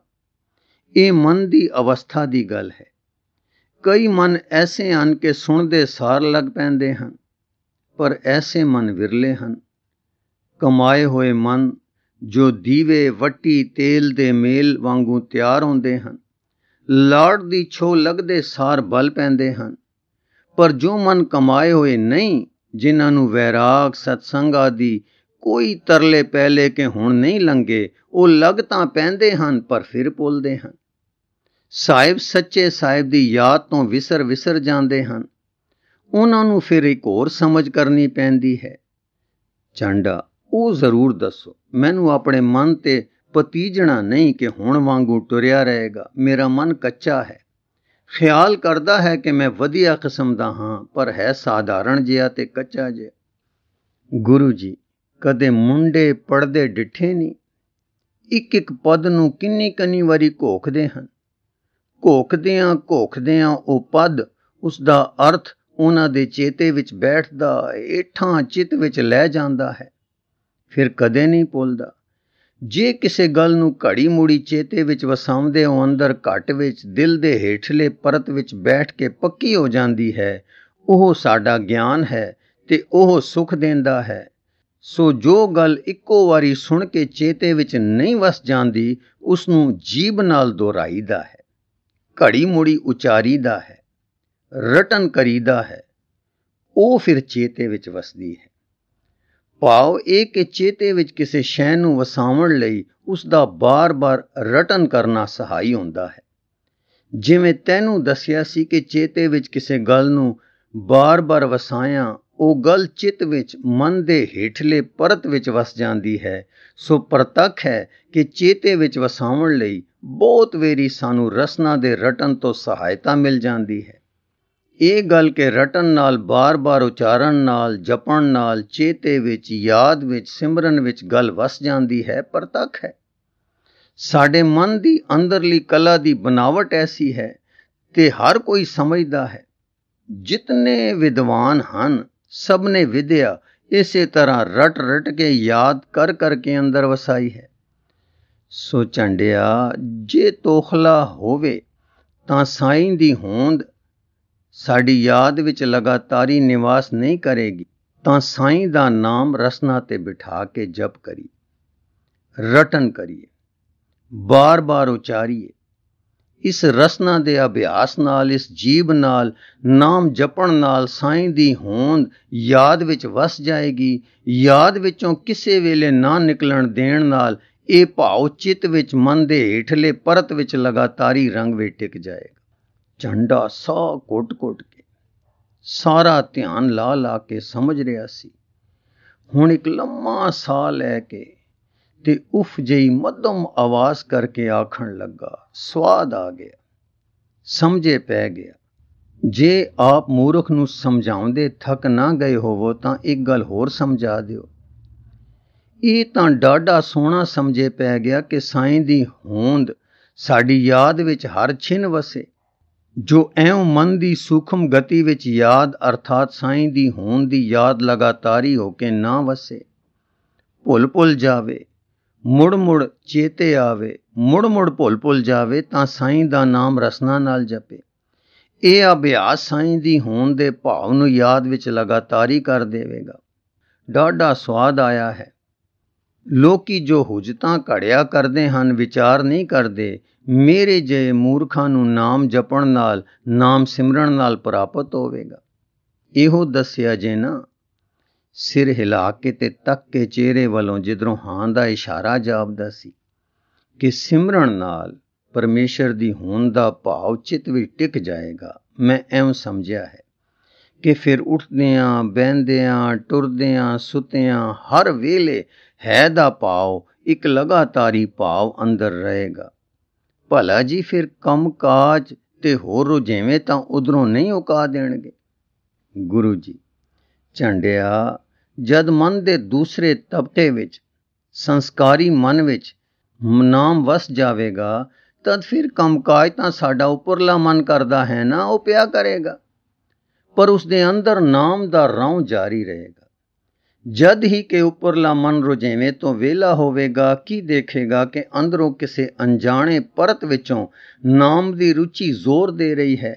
ਇਹ ਮਨ ਦੀ ਅਵਸਥਾ ਦੀ ਗੱਲ ਹੈ ਕਈ ਮਨ ਐਸੇ ਹਨ ਕਿ ਸੁਣਦੇ ਸਾਰ ਲੱਗ ਪੈਂਦੇ ਹਨ ਪਰ ਐਸੇ ਮਨ ਵਿਰਲੇ ਹਨ ਕਮਾਏ ਹੋਏ ਮਨ ਜੋ ਦੀਵੇ ਵੱਟੀ ਤੇਲ ਦੇ ਮੇਲ ਵਾਂਗੂ ਤਿਆਰ ਹੁੰਦੇ ਹਨ ਲਾੜ ਦੀ ਛੋ ਲੱਗਦੇ ਸਾਰ ਬਲ ਪੈਂਦੇ ਹਨ ਪਰ ਜੋ ਮਨ ਕਮਾਏ ਹੋਏ ਨਹੀਂ ਜਿਨ੍ਹਾਂ ਨੂੰ ਵੈਰਾਗ ਸਤਸੰਗ ਆਦੀ ਕੋਈ ਤਰਲੇ ਪਹਿਲੇ ਕਿ ਹੁਣ ਨਹੀਂ ਲੰਗੇ ਉਹ ਲਗ ਤਾਂ ਪੈਂਦੇ ਹਨ ਪਰ ਫਿਰ ਪੁੱਲਦੇ ਹਨ ਸਾਹਿਬ ਸੱਚੇ ਸਾਹਿਬ ਦੀ ਯਾਦ ਤੋਂ ਵਿਸਰ ਵਿਸਰ ਜਾਂਦੇ ਹਨ ਉਹਨਾਂ ਨੂੰ ਫਿਰ ਇੱਕ ਹੋਰ ਸਮਝ ਕਰਨੀ ਪੈਂਦੀ ਹੈ ਚੰਡਾ ਉਹ ਜ਼ਰੂਰ ਦੱਸੋ ਮੈਨੂੰ ਆਪਣੇ ਮਨ ਤੇ ਪਤੀਜਣਾ ਨਹੀਂ ਕਿ ਹੁਣ ਵਾਂਗੂ ਟੁਰਿਆ ਰਹੇਗਾ ਮੇਰਾ ਮਨ ਕੱਚਾ ਹੈ ਖਿਆਲ ਕਰਦਾ ਹੈ ਕਿ ਮੈਂ ਵਧੀਆ ਕਿਸਮ ਦਾ ਹਾਂ ਪਰ ਹੈ ਸਾਧਾਰਨ ਜਿਹਾ ਤੇ ਕੱਚਾ ਜਿਹਾ ਗੁਰੂ ਜੀ ਕਦੇ ਮੁੰਡੇ ਪੜਦੇ ਡਿੱਠੇ ਨਹੀਂ ਇੱਕ ਇੱਕ ਪਦ ਨੂੰ ਕਿੰਨੀ ਕੰਨੀ ਵਾਰੀ ਘੋਖਦੇ ਹਨ ਘੋਖਦੇ ਆ ਘੋਖਦੇ ਆ ਉਹ ਪਦ ਉਸ ਦਾ ਅਰਥ ਉਹਨਾਂ ਦੇ ਚੇਤੇ ਵਿੱਚ ਬੈਠਦਾ ਏਠਾਂ ਚਿਤ ਵਿੱਚ ਲੈ ਜਾਂਦਾ ਹੈ ਫਿਰ ਕਦੇ ਨਹੀਂ ਭੁੱਲਦਾ ਜੇ ਕਿਸੇ ਗੱਲ ਨੂੰ ਘੜੀ ਮੂੜੀ ਚੇਤੇ ਵਿੱਚ ਵਸਾਉਂਦੇ ਹੋ ਅੰਦਰ ਘਟ ਵਿੱਚ ਦਿਲ ਦੇ ਹੇਠਲੇ ਪਰਤ ਵਿੱਚ ਬੈਠ ਕੇ ਪੱਕੀ ਹੋ ਜਾਂਦੀ ਹੈ ਉਹ ਸਾਡਾ ਗਿਆਨ ਹੈ ਤੇ ਉਹ ਸੁਖ ਦਿੰਦਾ ਹੈ ਸੋ ਜੋ ਗੱਲ ਇੱਕੋ ਵਾਰੀ ਸੁਣ ਕੇ ਚੇਤੇ ਵਿੱਚ ਨਹੀਂ ਵਸ ਜਾਂਦੀ ਉਸ ਨੂੰ ਜੀਬ ਨਾਲ ਦੁਹਰਾਈਦਾ ਹੈ ਘੜੀ ਮੂੜੀ ਉਚਾਰੀਦਾ ਹੈ ਰਟਨ ਕਰੀਦਾ ਹੈ ਉਹ ਫਿਰ ਚੇਤੇ ਵਿੱਚ ਵਸਦੀ ਹੈ ਭਾਵ ਇਹ ਕਿ ਚੇਤੇ ਵਿੱਚ ਕਿਸੇ ਸ਼ੈ ਨੂੰ ਵਸਾਉਣ ਲਈ ਉਸ ਦਾ ਬਾਰ-ਬਾਰ ਰਟਨ ਕਰਨਾ ਸਹਾਈ ਹੁੰਦਾ ਹੈ ਜਿਵੇਂ ਤੈਨੂੰ ਦੱਸਿਆ ਸੀ ਕਿ ਚੇਤੇ ਵਿੱਚ ਕਿਸੇ ਗੱਲ ਨੂੰ ਬਾਰ-ਬਾਰ ਵਸਾਇਆ ਉਹ ਗੱਲ ਚਿੱਤ ਵਿੱਚ ਮਨ ਦੇ ਹੇਠਲੇ ਪਰਤ ਵਿੱਚ ਵਸ ਜਾਂਦੀ ਹੈ ਸੋ ਪ੍ਰਤੱਖ ਹੈ ਕਿ ਚੇਤੇ ਵਿੱਚ ਵਸਾਉਣ ਲਈ ਬਹੁਤ ਵੇਰੀ ਸਾਨੂੰ ਰਸਨਾ ਦੇ ਰਟਨ ਤੋਂ ਸਹਾਇਤਾ ਮਿਲ ਜਾਂਦੀ ਹੈ ਇਹ ਗੱਲ ਕਿ ਰਟਨ ਨਾਲ ਬਾਰ-ਬਾਰ ਉਚਾਰਨ ਨਾਲ ਜਪਣ ਨਾਲ ਚੇਤੇ ਵਿੱਚ ਯਾਦ ਵਿੱਚ ਸਿਮਰਨ ਵਿੱਚ ਗੱਲ ਵਸ ਜਾਂਦੀ ਹੈ ਪ੍ਰਤੱਖ ਹੈ ਸਾਡੇ ਮਨ ਦੀ ਅੰਦਰਲੀ ਕਲਾ ਦੀ ਬਨਾਵਟ ਐਸੀ ਹੈ ਤੇ ਹਰ ਕੋਈ ਸਮਝਦਾ ਹੈ ਜਿਤਨੇ ਵਿਦਵਾਨ ਹਨ ਸਭ ਨੇ ਵਿਦਿਆ ਇਸੇ ਤਰ੍ਹਾਂ ਰਟ ਰਟ ਕੇ ਯਾਦ ਕਰ ਕਰ ਕੇ ਅੰਦਰ ਵਸਾਈ ਹੈ ਸੋ ਡਿਆ ਜੇ ਤੋਖਲਾ ਹੋਵੇ ਤਾਂ ਸਾਈਂ ਦੀ ਹੋਂਦ ਸਾਡੀ ਯਾਦ ਵਿੱਚ ਲਗਾਤਾਰੀ ਨਿਵਾਸ ਨਹੀਂ ਕਰੇਗੀ ਤਾਂ ਸਾਈਂ ਦਾ ਨਾਮ ਰਸਨਾ ਤੇ ਬਿਠਾ ਕੇ ਜਪ ਕਰੀ ਰਟਨ ਕਰੀਏ ਬਾਰ-ਬਾਰ ਉਚਾਰੀਏ ਇਸ ਰਸਨਾ ਦੇ ਅਭਿਆਸ ਨਾਲ ਇਸ ਜੀਬ ਨਾਲ ਨਾਮ ਜਪਣ ਨਾਲ ਸਾਈਂ ਦੀ ਹੋਂਦ ਯਾਦ ਵਿੱਚ ਵਸ ਜਾਏਗੀ ਯਾਦ ਵਿੱਚੋਂ ਕਿਸੇ ਵੇਲੇ ਨਾ ਨਿਕਲਣ ਦੇਣ ਨਾਲ ਇਹ ਭਾਉ ਚਿੱਤ ਵਿੱਚ ਮਨ ਦੇ ਹੇਠਲੇ ਪਰਤ ਵਿੱਚ ਲਗਾਤਾਰੀ ਰੰਗ ਵੇ ਟਿਕ ਜਾਏਗਾ ਝੰਡਾ ਸਾ ਕੋਟ-ਕੋਟ ਕੇ ਸਾਰਾ ਧਿਆਨ ਲਾ ਲਾ ਕੇ ਸਮਝ ਰਿਹਾ ਸੀ ਹੁਣ ਇੱਕ ਲੰਮਾ ਸਾਹ ਲੈ ਕੇ ਤੇ ਉਫ ਜਈ ਮਦਮ ਆਵਾਜ਼ ਕਰਕੇ ਆਖਣ ਲੱਗਾ ਸਵਾਦ ਆ ਗਿਆ ਸਮਝੇ ਪੈ ਗਿਆ ਜੇ ਆਪ ਮੂਰਖ ਨੂੰ ਸਮਝਾਉਂਦੇ ਥੱਕ ਨਾ ਗਏ ਹੋਵੋ ਤਾਂ ਇੱਕ ਗੱਲ ਹੋਰ ਸਮਝਾ ਦਿਓ ਇਹ ਤਾਂ ਡਾਡਾ ਸੋਹਣਾ ਸਮਝੇ ਪੈ ਗਿਆ ਕਿ ਸਾਈਂ ਦੀ ਹੋਂਦ ਸਾਡੀ ਯਾਦ ਵਿੱਚ ਹਰ ਛਿਨ ਵਸੇ ਜੋ ਐਉਂ ਮਨ ਦੀ ਸੂਖਮ ਗਤੀ ਵਿੱਚ ਯਾਦ ਅਰਥਾਤ ਸਾਈਂ ਦੀ ਹੋਣ ਦੀ ਯਾਦ ਲਗਾਤਾਰੀ ਹੋ ਕੇ ਨਾ ਵਸੇ ਭੁੱਲ ਭੁੱਲ ਜਾਵੇ ਮੁੜ ਮੁੜ ਚੇਤੇ ਆਵੇ ਮੁੜ ਮੁੜ ਭੁੱਲ ਭੁੱਲ ਜਾਵੇ ਤਾਂ ਸਾਈਂ ਦਾ ਨਾਮ ਰਸਨਾ ਨਾਲ ਜਪੇ ਇਹ ਅਭਿਆਸ ਸਾਈਂ ਦੀ ਹੋਣ ਦੇ ਭਾਵ ਨੂੰ ਯਾਦ ਵਿੱਚ ਲਗਾਤਾਰੀ ਕਰ ਦੇਵੇਗਾ ਡਾਢਾ ਸਵਾਦ ਆਇਆ ਹੈ ਲੋਕੀ ਜੋ ਹੁਜਤਾ ਘੜਿਆ ਕਰਦੇ ਹਨ ਵਿਚਾਰ ਨਹੀਂ ਕਰਦੇ ਮੇਰੇ ਜੇ ਮੂਰਖਾਂ ਨੂੰ ਨਾਮ ਜਪਣ ਨਾਲ ਨਾਮ ਸਿਮਰਨ ਨਾਲ ਪ੍ਰਾਪਤ ਹੋਵੇਗਾ ਇਹੋ ਦੱਸਿਆ ਜੇ ਨਾ ਸਿਰ ਹਿਲਾ ਕੇ ਤੇ ਤੱਕ ਕੇ ਚਿਹਰੇ ਵੱਲੋਂ ਜਿੱਧਰੋਂ ਹਾਂ ਦਾ ਇਸ਼ਾਰਾ ਜਾਪਦਾ ਸੀ ਕਿ ਸਿਮਰਨ ਨਾਲ ਪਰਮੇਸ਼ਰ ਦੀ ਹੋਂਦ ਦਾ ਭਾਵ ਚਿਤ ਵਿੱਚ ਟਿਕ ਜਾਏਗਾ ਮੈਂ ਐਵੇਂ ਸਮਝਿਆ ਹੈ ਕਿ ਫਿਰ ਉੱਠਦੇ ਟੁਰਦੇ ਬੈੰਦਿਆਂ ਸੁੱਤੇ ਸੁਤਿਆਂ ਹਰ ਵੇਲੇ ਹੈ ਦਾ ਭਾਵ ਇੱਕ ਲਗਾਤਾਰੀ ਭਾਵ ਅੰਦਰ ਰਹੇਗਾ ਭਲਾ ਜੀ ਫਿਰ ਕੰਮ ਕਾਜ ਤੇ ਹੋਰ ਰੁਝੇਵੇਂ ਤਾਂ ਉਧਰੋਂ ਨਹੀਂ ਉਕਾ ਦੇਣਗੇ ਗੁਰੂ ਜੀ ਝੰਡਿਆ ਜਦ ਮਨ ਦੇ ਦੂਸਰੇ ਤਪਤੇ ਵਿੱਚ ਸੰਸਕਾਰੀ ਮਨ ਵਿੱਚ ਨਾਮ ਵਸ ਜਾਵੇਗਾ ਤਦ ਫਿਰ ਕੰਮ ਕਾਜ ਤਾਂ ਸਾਡਾ ਉਪਰਲਾ ਮਨ ਕਰਦਾ ਹੈ ਨਾ ਉਹ ਪਿਆ ਕਰੇਗਾ ਪਰ ਉਸ ਦੇ ਅੰਦਰ ਨਾਮ ਦਾ ਰੌਂ ਜਾਰੀ ਰਹੇਗਾ ਜਦ ਹੀ ਕਿ ਉੱਪਰਲਾ ਮਨ ਰੁਝੇਵੇਂ ਤੋਂ ਵਿਹਲਾ ਹੋਵੇਗਾ ਕੀ ਦੇਖੇਗਾ ਕਿ ਅੰਦਰੋਂ ਕਿਸੇ ਅਣਜਾਣੇ ਪਰਤ ਵਿੱਚੋਂ ਨਾਮ ਦੀ ਰੁਚੀ ਜ਼ੋਰ ਦੇ ਰਹੀ ਹੈ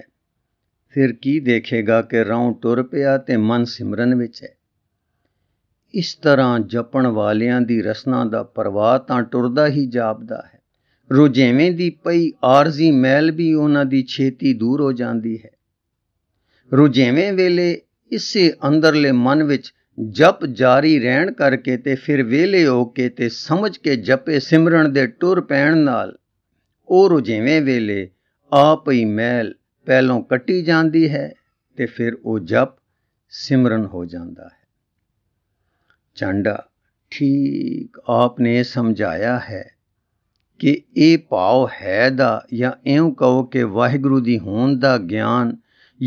ਫਿਰ ਕੀ ਦੇਖੇਗਾ ਕਿ ਰੌਂ ਟੁਰ ਪਿਆ ਤੇ ਮਨ ਸਿਮਰਨ ਵਿੱਚ ਹੈ ਇਸ ਤਰ੍ਹਾਂ ਜਪਣ ਵਾਲਿਆਂ ਦੀ ਰਸਨਾ ਦਾ ਪ੍ਰਵਾਹ ਤਾਂ ਟੁਰਦਾ ਹੀ ਜਾਪਦਾ ਹੈ ਰੁਝੇਵੇਂ ਦੀ ਪਈ ਆਰਜ਼ੀ ਮੈਲ ਵੀ ਉਹਨਾਂ ਦੀ ਛੇਤੀ ਦੂਰ ਹੋ ਜਾਂਦੀ ਹੈ ਰੁਝੇਵੇਂ ਵੇਲੇ ਇਸੇ ਅੰਦਰਲੇ ਮਨ ਵਿੱਚ ਜਪ ਜਾਰੀ ਰਹਿਣ ਕਰਕੇ ਤੇ ਫਿਰ ਵੇਲੇ ਹੋ ਕੇ ਤੇ ਸਮਝ ਕੇ ਜਪੇ ਸਿਮਰਨ ਦੇ ਟੁਰ ਪੈਣ ਨਾਲ ਉਹ ਰੁਜੇਵੇਂ ਵੇਲੇ ਆਪ ਹੀ ਮੈਲ ਪਹਿਲੋਂ ਕੱਟੀ ਜਾਂਦੀ ਹੈ ਤੇ ਫਿਰ ਉਹ ਜਪ ਸਿਮਰਨ ਹੋ ਜਾਂਦਾ ਹੈ ਚੰਡਾ ਠੀਕ ਆਪ ਨੇ ਸਮਝਾਇਆ ਹੈ ਕਿ ਇਹ ਭਾਵ ਹੈ ਦਾ ਜਾਂ ਐਉਂ ਕਹੋ ਕਿ ਵਾਹਿਗੁਰੂ ਦੀ ਹੋਣ ਦਾ ਗਿਆਨ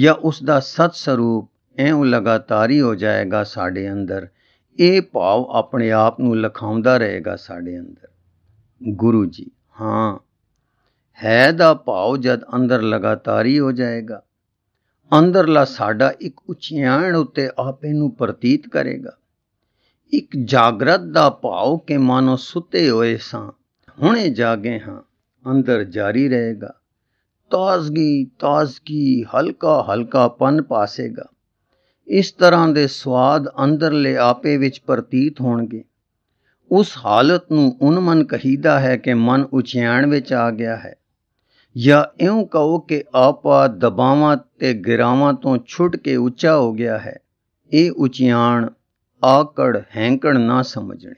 ਜਾਂ ਉਸ ਦਾ ਸਤ ਸਰੂਪ ਉਹ ਲਗਾਤਾਰੀ ਹੋ ਜਾਏਗਾ ਸਾਡੇ ਅੰਦਰ ਇਹ ਭਾਵ ਆਪਣੇ ਆਪ ਨੂੰ ਲਖਾਉਂਦਾ ਰਹੇਗਾ ਸਾਡੇ ਅੰਦਰ ਗੁਰੂ ਜੀ ਹਾਂ ਹੈ ਦਾ ਭਾਵ ਜਦ ਅੰਦਰ ਲਗਾਤਾਰੀ ਹੋ ਜਾਏਗਾ ਅੰਦਰਲਾ ਸਾਡਾ ਇੱਕ ਉਚਿਆਣ ਉੱਤੇ ਆਪੇ ਨੂੰ ਪ੍ਰਤੀਤ ਕਰੇਗਾ ਇੱਕ ਜਾਗਰਤ ਦਾ ਭਾਵ ਕਿ ਮਾਨੋ ਸੁੱਤੇ ਹੋਏ ਸਾਂ ਹੁਣੇ ਜਾਗੇ ਹਾਂ ਅੰਦਰ ਜਾਰੀ ਰਹੇਗਾ ਤਾਜ਼ਗੀ ਤਾਜ਼ਗੀ ਹਲਕਾ ਹਲਕਾ ਪਨ ਪਾਸੇਗਾ ਇਸ ਤਰ੍ਹਾਂ ਦੇ ਸਵਾਦ ਅੰਦਰਲੇ ਆਪੇ ਵਿੱਚ ਪ੍ਰਤੀਤ ਹੋਣਗੇ ਉਸ ਹਾਲਤ ਨੂੰ ਉਨਮਨ ਕਹੀਦਾ ਹੈ ਕਿ ਮਨ ਉਚਿਆਣ ਵਿੱਚ ਆ ਗਿਆ ਹੈ ਜਾਂ ਇਉਂ ਕਹੋ ਕਿ ਆਪਾ ਦਬਾਵਾਂ ਤੇ ਗਿਰਾਵਾਂ ਤੋਂ ਛੁੱਟ ਕੇ ਉੱਚਾ ਹੋ ਗਿਆ ਹੈ ਇਹ ਉਚਿਆਣ ਆਕੜ ਹੈਂਕੜ ਨਾ ਸਮਝਣੀ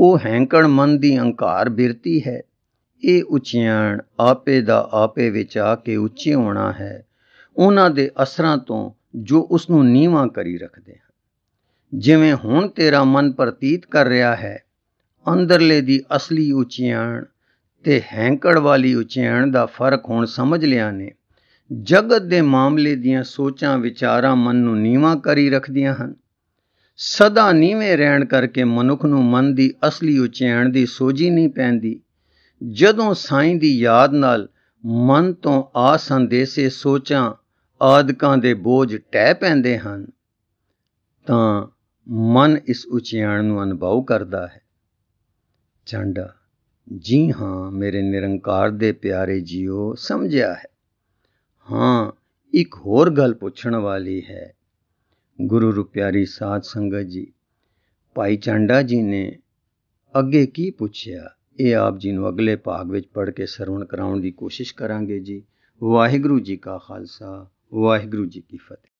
ਉਹ ਹੈਂਕੜ ਮਨ ਦੀ ਅਹੰਕਾਰ ਬਿਰਤੀ ਹੈ ਇਹ ਉਚਿਆਣ ਆਪੇ ਦਾ ਆਪੇ ਵਿੱਚ ਆ ਕੇ ਉੱਚੇ ਹੋਣਾ ਹੈ ਉਹਨਾਂ ਦੇ ਅਸਰਾਂ ਤੋਂ ਜੋ ਉਸ ਨੂੰ ਨੀਵਾ ਕਰੀ ਰੱਖਦੇ ਹਨ ਜਿਵੇਂ ਹੁਣ ਤੇਰਾ ਮਨ ਪ੍ਰਤੀਤ ਕਰ ਰਿਹਾ ਹੈ ਅੰਦਰਲੇ ਦੀ ਅਸਲੀ ਉਚਿਆਣ ਤੇ ਹੈਂਕੜ ਵਾਲੀ ਉਚਿਆਣ ਦਾ ਫਰਕ ਹੁਣ ਸਮਝ ਲਿਆ ਨੇ ਜਗਤ ਦੇ ਮਾਮਲੇ ਦੀਆਂ ਸੋਚਾਂ ਵਿਚਾਰਾਂ ਮਨ ਨੂੰ ਨੀਵਾ ਕਰੀ ਰੱਖਦੀਆਂ ਹਨ ਸਦਾ ਨੀਵੇਂ ਰਹਿਣ ਕਰਕੇ ਮਨੁੱਖ ਨੂੰ ਮਨ ਦੀ ਅਸਲੀ ਉਚਿਆਣ ਦੀ ਸੋਝੀ ਨਹੀਂ ਪੈਂਦੀ ਜਦੋਂ ਸਾਈਂ ਦੀ ਯਾਦ ਨਾਲ ਮਨ ਤੋਂ ਆ ਸੰਦੇਸੇ ਸੋਚਾਂ ਆਦਿਕਾਂ ਦੇ ਬੋਝ ਟਹਿ ਪੈਂਦੇ ਹਨ ਤਾਂ ਮਨ ਇਸ ਉਚਿਆਣ ਨੂੰ ਅਨੁਭਵ ਕਰਦਾ ਹੈ ਚੰਡਾ ਜੀ ਹਾਂ ਮੇਰੇ ਨਿਰੰਕਾਰ ਦੇ ਪਿਆਰੇ ਜੀਓ ਸਮਝਿਆ ਹੈ ਹਾਂ ਇੱਕ ਹੋਰ ਗੱਲ ਪੁੱਛਣ ਵਾਲੀ ਹੈ ਗੁਰੂ ਰੁਪਿਆਰੀ ਸਾਧ ਸੰਗਤ ਜੀ ਭਾਈ ਚੰਡਾ ਜੀ ਨੇ ਅੱਗੇ ਕੀ ਪੁੱਛਿਆ ਇਹ ਆਪ ਜੀ ਨੂੰ ਅਗਲੇ ਭਾਗ ਵਿੱਚ ਪੜ੍ਹ ਕੇ ਸਰਵਣ ਕਰਾਉਣ ਦੀ ਕੋਸ਼ਿਸ਼ ਕਰਾਂਗੇ ਜੀ ਵਾਹਿਗੁਰੂ ਜੀ ਕਾ ਖਾਲਸਾ ਵਾਹਿਗੁਰੂ ਜੀ ਕੀ ਫਤਿਹ